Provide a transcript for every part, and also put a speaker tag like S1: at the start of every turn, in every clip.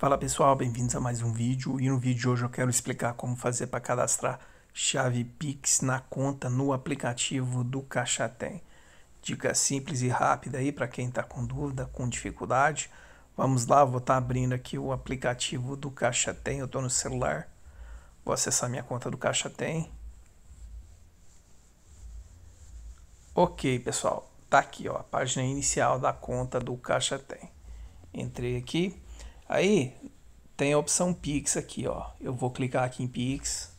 S1: Fala pessoal, bem-vindos a mais um vídeo e no vídeo de hoje eu quero explicar como fazer para cadastrar chave Pix na conta no aplicativo do Caixa Tem. Dica simples e rápida aí para quem está com dúvida, com dificuldade. Vamos lá, vou estar tá abrindo aqui o aplicativo do Caixa Tem, eu estou no celular. Vou acessar minha conta do Caixa Tem. Ok pessoal, tá aqui ó, a página inicial da conta do Caixa Tem. Entrei aqui, Aí tem a opção Pix aqui, ó. Eu vou clicar aqui em Pix.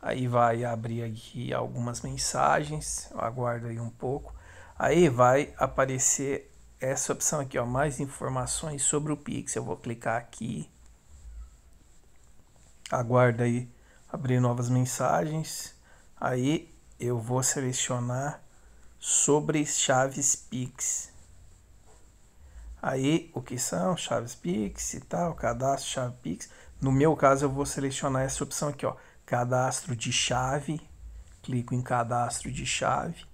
S1: Aí vai abrir aqui algumas mensagens. Eu aguardo aí um pouco. Aí vai aparecer essa opção aqui, ó, mais informações sobre o Pix. Eu vou clicar aqui. Aguardo aí abrir novas mensagens. Aí eu vou selecionar sobre chaves Pix. Aí, o que são? Chaves Pix e tal, cadastro, chave Pix. No meu caso, eu vou selecionar essa opção aqui, ó, cadastro de chave. Clico em cadastro de chave.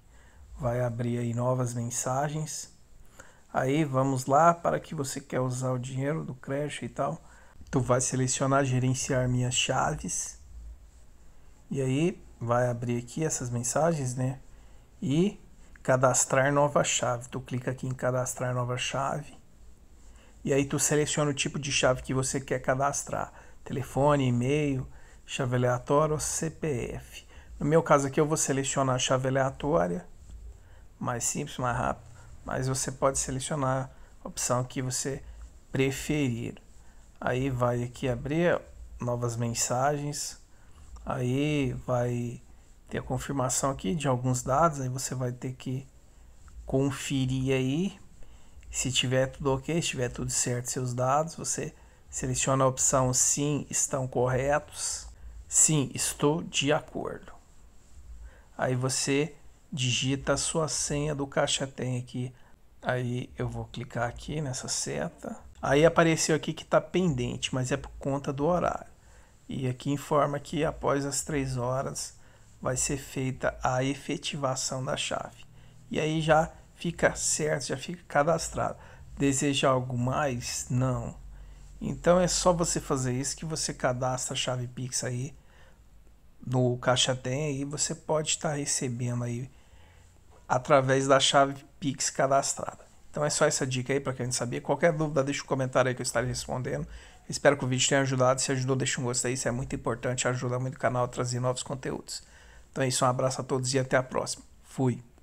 S1: Vai abrir aí novas mensagens. Aí, vamos lá, para que você quer usar o dinheiro do crédito e tal. Tu vai selecionar gerenciar minhas chaves. E aí, vai abrir aqui essas mensagens, né? E cadastrar nova chave. Tu clica aqui em cadastrar nova chave. E aí tu seleciona o tipo de chave que você quer cadastrar. Telefone, e-mail, chave aleatória ou CPF. No meu caso aqui eu vou selecionar a chave aleatória. Mais simples, mais rápido. Mas você pode selecionar a opção que você preferir. Aí vai aqui abrir novas mensagens. Aí vai ter a confirmação aqui de alguns dados, aí você vai ter que conferir aí. Se tiver tudo ok, se tiver tudo certo seus dados, você seleciona a opção sim, estão corretos, sim, estou de acordo. Aí você digita a sua senha do caixa tem aqui. Aí eu vou clicar aqui nessa seta. Aí apareceu aqui que está pendente, mas é por conta do horário. E aqui informa que após as três horas vai ser feita a efetivação da chave. E aí já fica certo, já fica cadastrado. Deseja algo mais? Não. Então é só você fazer isso que você cadastra a chave Pix aí no Caixa Tem e você pode estar tá recebendo aí através da chave Pix cadastrada. Então é só essa dica aí para quem não sabia. Qualquer dúvida, deixa um comentário aí que eu estarei respondendo. Espero que o vídeo tenha ajudado. Se ajudou, deixa um gostei. Isso é muito importante, ajuda muito o canal a trazer novos conteúdos. Então é isso, um abraço a todos e até a próxima. Fui.